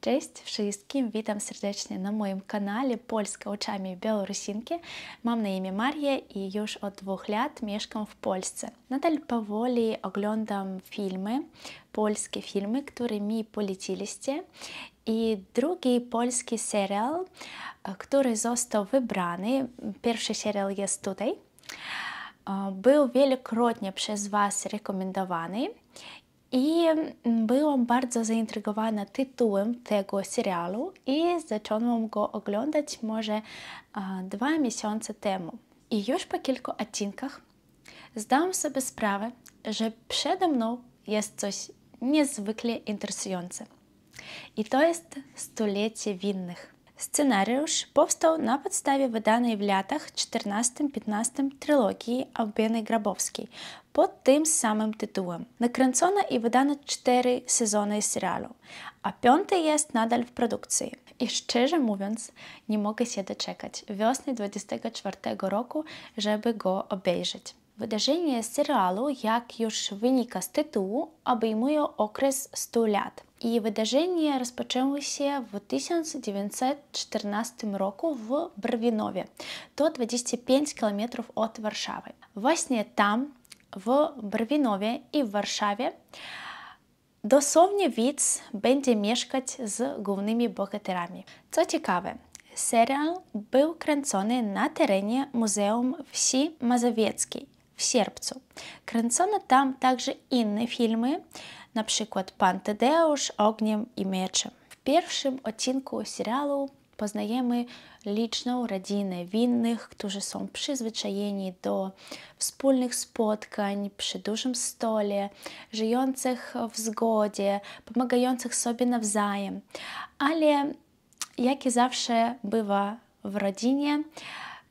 Cześć wszystkim, witam serdecznie na moim kanale Polska oczami Białorusinki. Mam na imię Marię i już od dwóch lat mieszkam w Polsce. Nadal powoli oglądam filmy, polskie filmy, które mi poleciliście i drugi polski serial, który został wybrany. Pierwszy serial jest tutaj. E, był wielokrotnie przez Was rekomendowany i mm, byłam bardzo zaintrygowana tytułem tego serialu i zaczęłam go oglądać może dwa miesiące temu. I już po kilku odcinkach zdałam sobie sprawę, że przede mną jest coś niezwykle interesujące. I to jest stulecie winnych. Scenariusz powstał na podstawie wydanej w latach 14-15 trilogii Albeny Grabowskiej pod tym samym tytułem. Nakręcono i wydano cztery sezony serialu, a piąty jest nadal w produkcji. I szczerze mówiąc, nie mogę się doczekać wiosny 2024 roku, żeby go obejrzeć. Wydarzenie serialu, jak już wynika z tytułu, obejmuje okres 100 lat. I І rozpoczęło się w 1914 roku w Brwinowie, to 25 кілометрів od Warszawy. Właśnie tam, w Brwinowie i w Warszawie Dosłownie widz będzie mieszkać z głównymi bohaterami. Co ciekawe, serial był kręcony na terenie Muzeum Wsi Mazowieckiej w sierpcu. Kręcono tam także inne filmy, na przykład Pan Tadeusz, Ogniem i Mieczem. W pierwszym odcinku serialu poznajemy liczną rodzinę winnych, którzy są przyzwyczajeni do wspólnych spotkań przy dużym stole, żyjących w zgodzie, pomagających sobie nawzajem. Ale jak i zawsze bywa w rodzinie,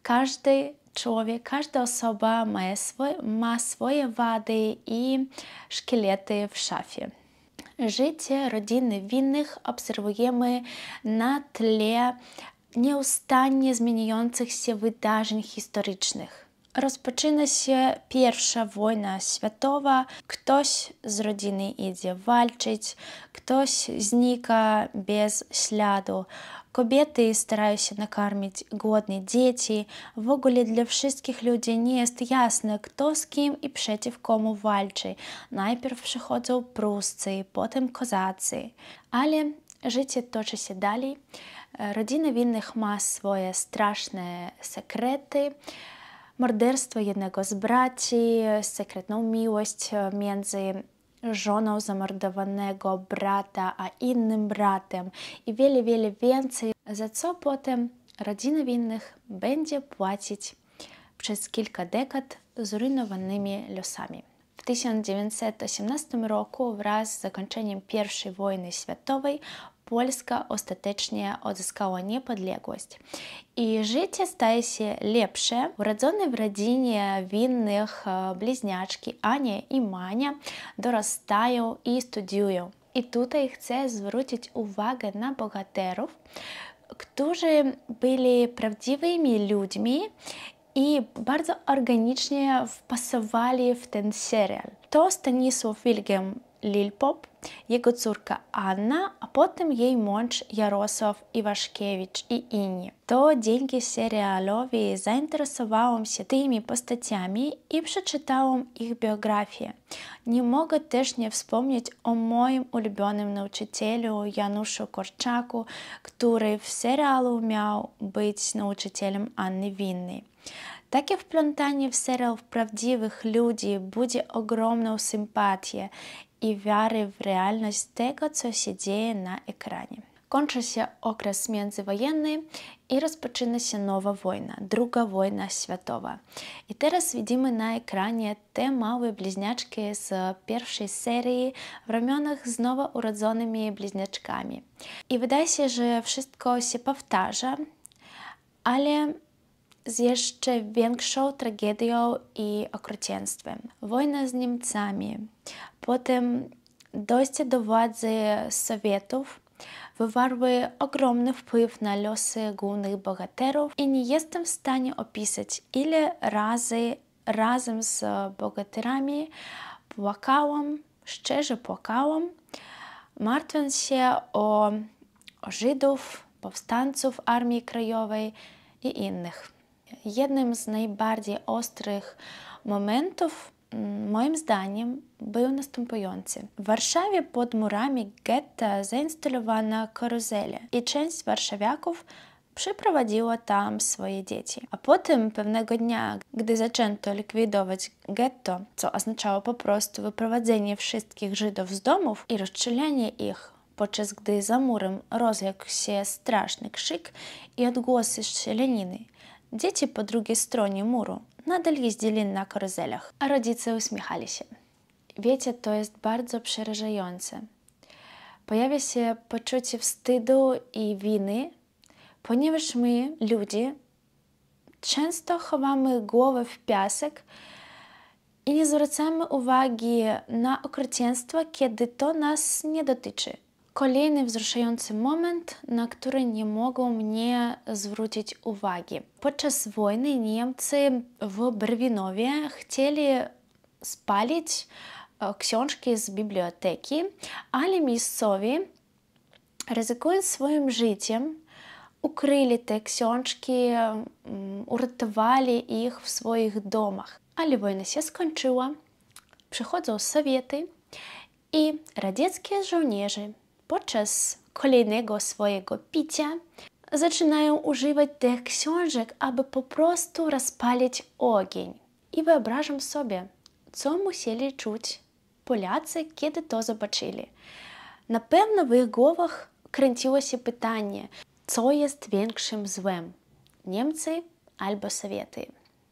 każdy człowiek, każda osoba ma swoje, ma swoje wady i szkielety w szafie. Życie rodziny winnych obserwujemy na tle nieustannie zmieniających się wydarzeń historycznych. Rozpoczyna się pierwsza wojna światowa, ktoś z rodziny idzie walczyć, ktoś znika bez śladu. Kobiety starają się nakarmić głodne dzieci. W ogóle dla wszystkich ludzi nie jest jasne, kto z kim i przeciw komu walczy. Najpierw przychodzą Pruscy, potem Kozacy. Ale życie toczy się dalej. Rodziny winnych ma swoje straszne sekrety. Morderstwo jednego z braci, sekretną miłość między żoną zamordowanego brata, a innym bratem i wiele, wiele więcej, za co potem rodzina winnych będzie płacić przez kilka dekad zrujnowanymi losami. W 1918 roku wraz z zakończeniem I wojny światowej Польська ostatecznie odzyskała niepodległość. І життя стається лепше. Уроджений в родині винних близнячки Аня і Маня доростаю і студію. І тут я хочу звернути увагу на богатирів, którzy byli prawdziwymi ludźmi i bardzo organicznie wpasowali w ten serial. To Stanisław Wilgiem Лільпоп, його цурка Анна, а потым jej mąż Jarosław Iwaszkiewicz i inni. To dzięki serialowi zainteresowałam się tymi postaciami i przeczytałam ich biografię. Nie mogę też nie wspomnieć o moim ulubionym nauczycielu Januszu Korczaku, który w serialu miał być nauczycielem Anny Winnej. Takie wplątanie w serial prawdziwych ludzi budzi ogromną sympatię i wiary w realność tego, co się dzieje na ekranie. Kończy się okres międzywojenny i rozpoczyna się nowa wojna, druga wojna światowa. I teraz widzimy na ekranie te małe bliźniaczki z pierwszej serii, w ramionach z nowo urodzonymi bliźniaczkami. I wydaje się, że wszystko się powtarza, ale z jeszcze większą tragedią i okrucieństwem. Wojna z Niemcami, Potem dojście do władzy Sowietów wywarły ogromny wpływ na losy głównych bohaterów i nie jestem w stanie opisać, ile razy razem z bohaterami płakałam, szczerze płakałam, martwiąc się o, o Żydów, powstańców Armii Krajowej i innych. Jednym z najbardziej ostrych momentów Mm, moim zdaniem był następujący. W Warszawie pod murami getta zainstalowano karuzele i część warszawiaków przeprowadziła tam swoje dzieci. A potem pewnego dnia, gdy zaczęto likwidować getto, co oznaczało po prostu wyprowadzenie wszystkich Żydów z domów i rozstrzelanie ich, podczas gdy za murem rozległ się straszny krzyk i odgłosy strzelaniny. Dzieci po drugiej stronie muru nadal jeździli na karuzelach, a rodzice uśmiechali się. Wiecie, to jest bardzo przerażające. Pojawia się poczucie wstydu i winy, ponieważ my, ludzie, często chowamy głowę w piasek i nie zwracamy uwagi na okrucieństwo, kiedy to nas nie dotyczy kolejny wzruszający moment, na który nie mogą mnie zwrócić uwagi. Podczas wojny Niemcy w Brwinowie chcieli spalić e, książki z biblioteki, ale miejscowi, ryzykując swoim życiem, ukryli te książki, mm, uratowali ich w swoich domach. Ale wojna się skończyła, przychodzą Sowiety i radzieckie żołnierze podczas kolejnego swojego picia zaczynają używać tych książek, aby po prostu rozpalić ogień. I wyobrażam sobie, co musieli czuć Polacy, kiedy to zobaczyli. Na pewno w ich głowach kręciło się pytanie, co jest większym złem: Niemcy albo Sowiety.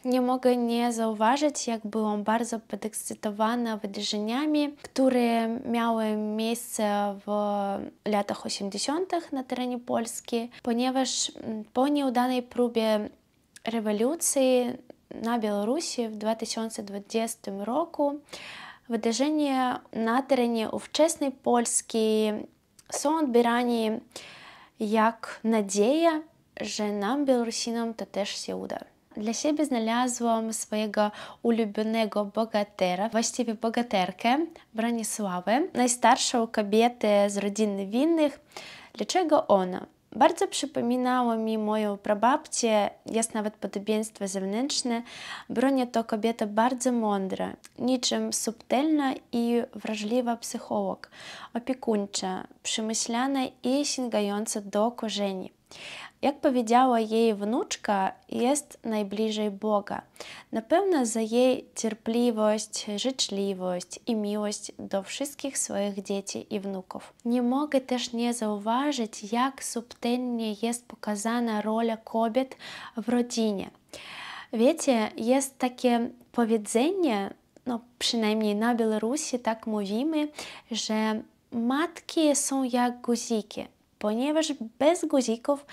Nie mogę nie zauważyć, jak byłam bardzo podekscytowana wydarzeniami, które miały miejsce w latach 80. na terenie Polski, ponieważ mm, po nieudanej próbie rewolucji na Białorusi w 2020 roku wydarzenia na terenie ówczesnej Polski są odbierani jak nadzieja, że nam, Białorusinom, to też się uda. Dla siebie znalazłam swojego ulubionego bogatera, właściwie bogaterkę Bronisławę, najstarszą kobietę z rodziny winnych. Dlaczego ona? Bardzo przypominało mi moją prababcię, jest nawet podobieństwo zewnętrzne. Bronia to kobieta bardzo mądra, niczym subtelna i wrażliwa psycholog, opiekuńcza, przemyślana i sięgająca do korzeni. Jak powiedziała jej wnuczka, jest najbliżej Boga. Na pewno za jej cierpliwość, życzliwość i miłość do wszystkich swoich dzieci i wnuków. Nie mogę też nie zauważyć, jak subtelnie jest pokazana rola kobiet w rodzinie. Wiecie, jest takie powiedzenie, no przynajmniej na Białorusi tak mówimy, że matki są jak guziki – ponieważ bez guzików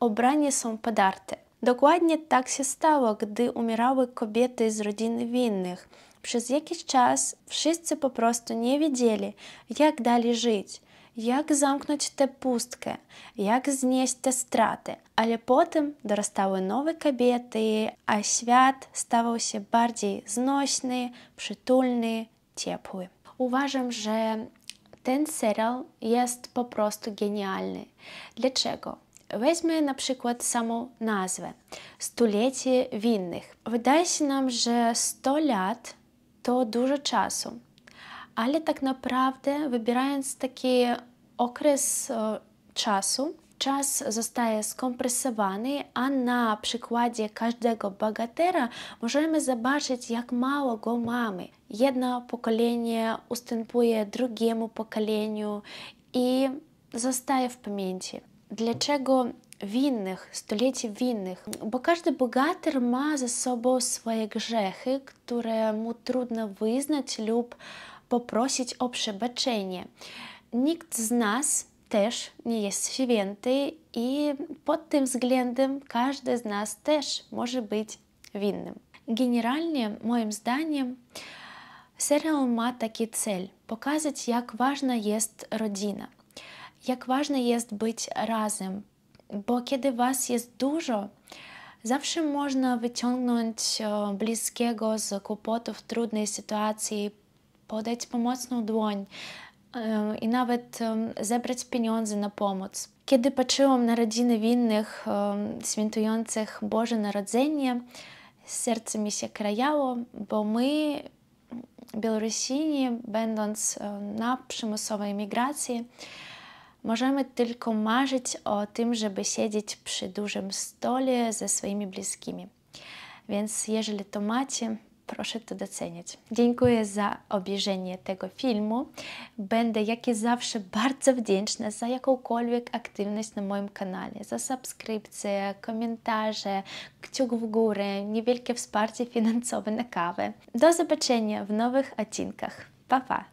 obranie są podarte. Dokładnie tak się stało, gdy umierały kobiety z rodziny winnych. Przez jakiś czas wszyscy po prostu nie wiedzieli, jak dalej żyć, jak zamknąć tę pustkę, jak znieść te straty. Ale potem dorastały nowe kobiety, a świat stawał się bardziej znośny, przytulny, ciepły. Uważam, że ten serial jest po prostu genialny. Dlaczego? Weźmy na przykład samą nazwę Stulecie winnych. Wydaje się nam, że 100 lat to dużo czasu, ale tak naprawdę wybierając taki okres e, czasu, czas zostaje skompresowany, a na przykładzie każdego bogatera możemy zobaczyć, jak mało go mamy. Jedno pokolenie ustępuje drugiemu pokoleniu i zostaje w pamięci. Dlaczego winnych, stuleci winnych, bo każdy bogater ma ze sobą swoje grzechy, które mu trudno wyznać lub poprosić o przebaczenie. Nikt z nas też nie jest święty i pod tym względem każdy z nas też może być winnym. Generalnie, moim zdaniem, serial ma taki cel pokazać, jak ważna jest rodzina, jak ważne jest być razem, bo kiedy Was jest dużo, zawsze można wyciągnąć bliskiego z kłopotów, trudnej sytuacji, podać pomocną dłoń, i nawet zebrać pieniądze na pomoc. Kiedy patrzyłam na rodziny winnych świętujących Boże Narodzenie, serce mi się krajało, bo my, Białorusini, będąc na przymusowej emigracji, możemy tylko marzyć o tym, żeby siedzieć przy dużym stole ze swoimi bliskimi. Więc jeżeli to macie, proszę to doceniać. Dziękuję za obejrzenie tego filmu. Będę jak i zawsze bardzo wdzięczna za jakąkolwiek aktywność na moim kanale, za subskrypcje, komentarze, kciuk w górę, niewielkie wsparcie finansowe na kawę. Do zobaczenia w nowych odcinkach. Pa, pa!